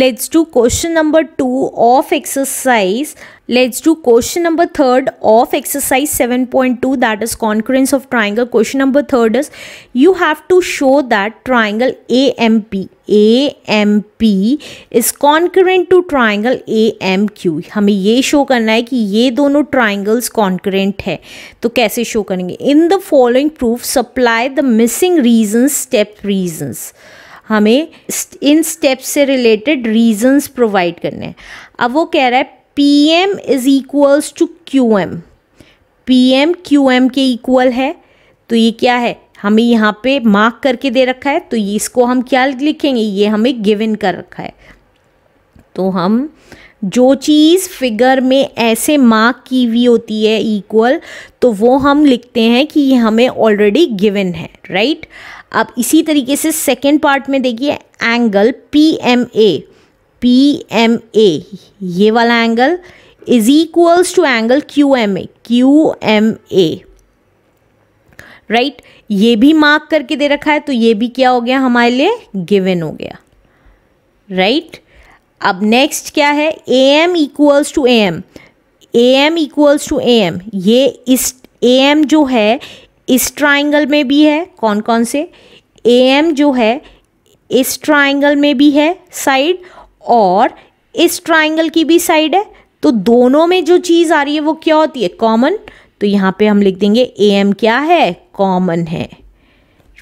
let's do question number 2 of exercise let's do question number 3 of exercise 7.2 that is concurrence of triangle question number 3 is you have to show that triangle amp amp is concurrent to triangle amq हमें ये show करना है कि ये दोनों triangles concurrent है तो कैसे शो करेंगे in the following proof supply the missing reasons step reasons हमें इन स्टेप्स से रिलेटेड रीजंस प्रोवाइड करने हैं अब वो कह रहा है P M is equals to Q M P M Q M के इक्वल है तो ये क्या है हमें यहाँ पे मार्क करके दे रखा है तो इसको हम क्या लिखेंगे ये हमें गिवन कर रखा है तो हम जो चीज़ फिगर में ऐसे मार्क की हुई होती है इक्वल तो वो हम लिखते हैं कि ये हमें ऑलरेडी गिवन है राइट अब इसी तरीके से सेकेंड पार्ट में देखिए angle P M A P M A ये वाला angle is equals to angle Q M A Q M A right ये भी मार्क करके दे रखा है तो ये भी क्या हो गया हमारे लिए गिवन हो गया राइट right? अब नेक्स्ट क्या है A M equals to A M A M equals to A M ये इस ए एम जो है इस ट्राइंगल में भी है कौन कौन से ए एम जो है इस ट्राइंगल में भी है साइड और इस ट्राइंगल की भी साइड है तो दोनों में जो चीज़ आ रही है वो क्या होती है कॉमन तो यहाँ पे हम लिख देंगे ए एम क्या है कॉमन है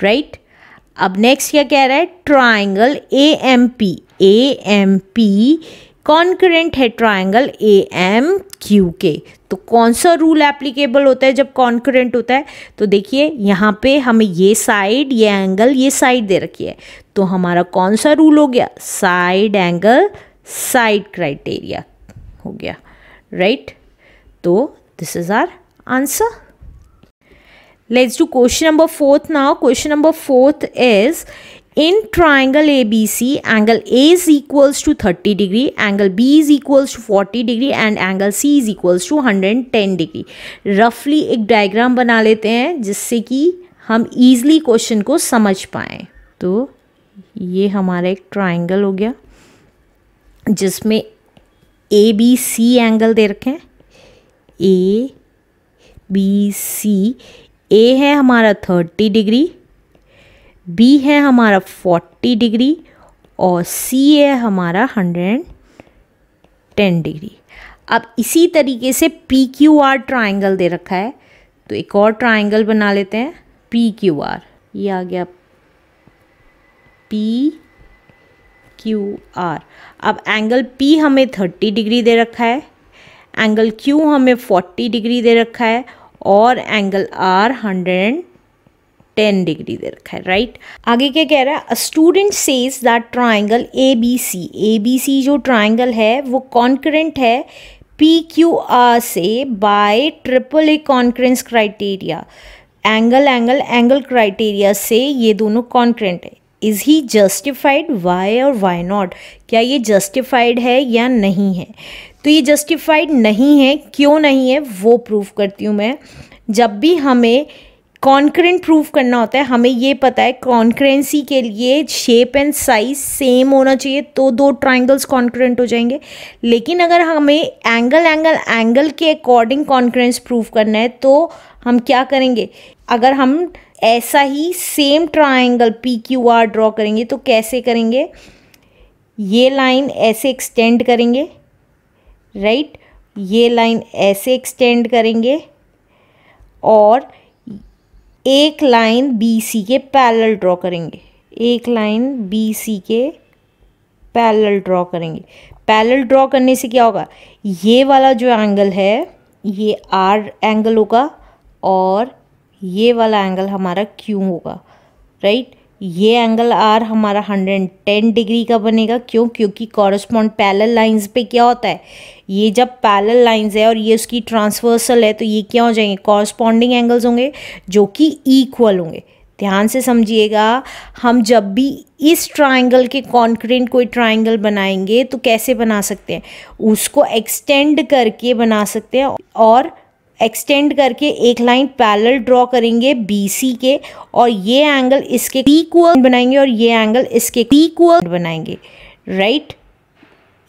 राइट right? अब नेक्स्ट क्या कह रहा है triangle A M P A M P congruent है ट्राइंगल ए एम क्यू के तो कौन सा रूल एप्लीकेबल होता है जब कॉन्करेंट होता है तो देखिए यहाँ पे हमें ये साइड ये एंगल ये साइड दे रखी है तो हमारा कौन सा रूल हो गया साइड एंगल साइड क्राइटेरिया हो गया राइट तो this is our answer let's do question number fourth now question number fourth is In triangle ABC, angle A is equals to 30 degree, angle B is equals to 40 degree and angle C is equals to 110 degree. Roughly एक diagram बना लेते हैं जिससे कि हम easily question को समझ पाएँ तो ये हमारा एक ट्राइंगल हो गया जिसमें ए बी सी एंगल दे रखे हैं ए बी सी ए है हमारा थर्टी डिग्री बी है हमारा 40 डिग्री और सी है हमारा 110 डिग्री अब इसी तरीके से पी क्यू आर ट्राइंगल दे रखा है तो एक और ट्राइंगल बना लेते हैं पी क्यू आर ये आ गया पी क्यू आर अब एंगल पी हमें 30 डिग्री दे रखा है एंगल क्यू हमें 40 डिग्री दे रखा है और एंगल आर 110 टेन डिग्री दे रखा है राइट आगे क्या कह रहा है student says that triangle A B C A B C जो ट्राइंगल है वो कॉन्करेंट है पी क्यू आर से by triple A congruence criteria angle angle angle criteria से ये दोनों कॉन्करेंट है इज़ ही जस्टिफाइड वाई और वाई नॉट क्या ये जस्टिफाइड है या नहीं है तो ये जस्टिफाइड नहीं है क्यों नहीं है वो प्रूव करती हूँ मैं जब भी हमें कॉन्क्रेंट प्रूफ करना होता है हमें ये पता है कॉन्क्रेंसी के लिए शेप एंड साइज सेम होना चाहिए तो दो ट्राइंगल्स कॉन्क्रेंट हो जाएंगे लेकिन अगर हमें एंगल एंगल एंगल के अकॉर्डिंग कॉन्क्रेंस प्रूफ करना है तो हम क्या करेंगे अगर हम ऐसा ही same triangle P Q R draw करेंगे तो कैसे करेंगे ये लाइन ऐसे एक्सटेंड करेंगे राइट right? ये लाइन ऐसे एक्सटेंड करेंगे और एक लाइन बी सी के पैरल ड्रॉ करेंगे एक लाइन बी सी के पैरल ड्रॉ करेंगे पैरल ड्रॉ करने से क्या होगा ये वाला जो एंगल है ये आर एंगल होगा और ये वाला एंगल हमारा क्यू होगा राइट ये एंगल आर हमारा 110 डिग्री का बनेगा क्यों क्योंकि कॉरस्पॉन्ड पैरेलल लाइंस पे क्या होता है ये जब पैल लाइंस है और ये उसकी ट्रांसवर्सल है तो ये क्या हो जाएंगे कॉरस्पॉन्डिंग एंगल्स होंगे जो कि इक्वल होंगे ध्यान से समझिएगा हम जब भी इस ट्रायंगल के कॉन्क्रेंट कोई ट्रायंगल बनाएंगे तो कैसे बना सकते हैं उसको एक्सटेंड करके बना सकते हैं और एक्सटेंड करके एक लाइन पैरेलल ड्रॉ करेंगे बीसी के और ये एंगल इसके इक्वल बनाएंगे और ये एंगल इसके इक्वल बनाएंगे राइट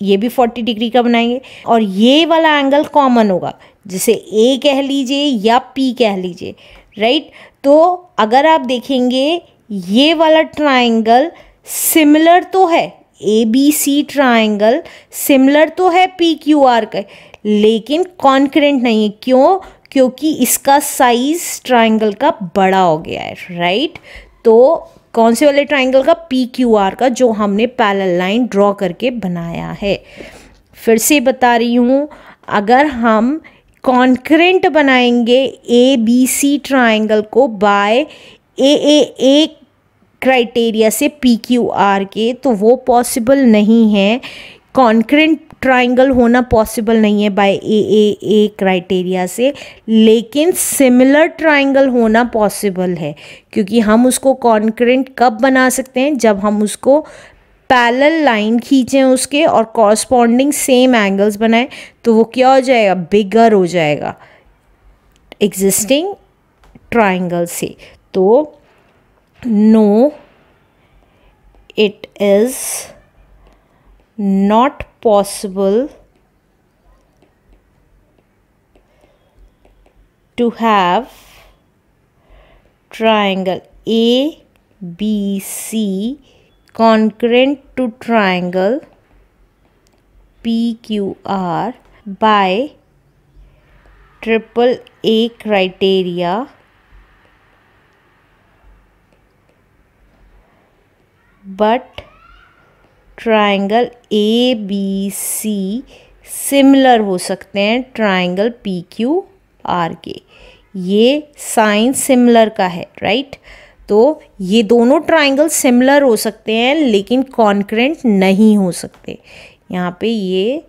ये भी 40 डिग्री का बनाएंगे और ये वाला एंगल कॉमन होगा जिसे ए कह लीजिए या पी कह लीजिए राइट तो अगर आप देखेंगे ये वाला ट्राइंगल सिमिलर तो है A B C triangle similar तो है पी क्यू आर का लेकिन कॉन्क्रेंट नहीं है क्यों क्योंकि इसका साइज ट्राइंगल का बड़ा हो गया है राइट तो कौन से वाले ट्राइंगल का पी क्यू आर का जो हमने पैल लाइन ड्रॉ करके बनाया है फिर से बता रही हूँ अगर हम कॉन्क्रेंट बनाएंगे ए बी सी ट्राइंगल को by A A A criteria से पी क्यू आर के तो वो पॉसिबल नहीं है कॉन्क्रेंट ट्राइंगल होना पॉसिबल नहीं है bye A A A criteria से लेकिन सिमिलर ट्राइंगल होना पॉसिबल है क्योंकि हम उसको कॉन्क्रेंट कब बना सकते हैं जब हम उसको पैलल लाइन खींचें उसके और कॉरस्पॉन्डिंग सेम एंगल्स बनाएं तो वो क्या हो जाएगा बिगर हो जाएगा एग्जिस्टिंग ट्राइंगल से तो no it is not possible to have triangle ABC concurrent to triangle PQR by triple A criteria but triangle A B C similar हो सकते हैं ट्राइंगल पी क्यू आर के ये साइन सिमिलर का है right तो ये दोनों ट्राइंगल सिमिलर हो सकते हैं लेकिन कॉन्क्रेंट नहीं हो सकते यहाँ पे ये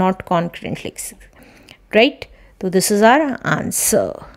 नॉट कॉन्क्रेंट लिख सकते राइट तो दिस इज़ आर आंसर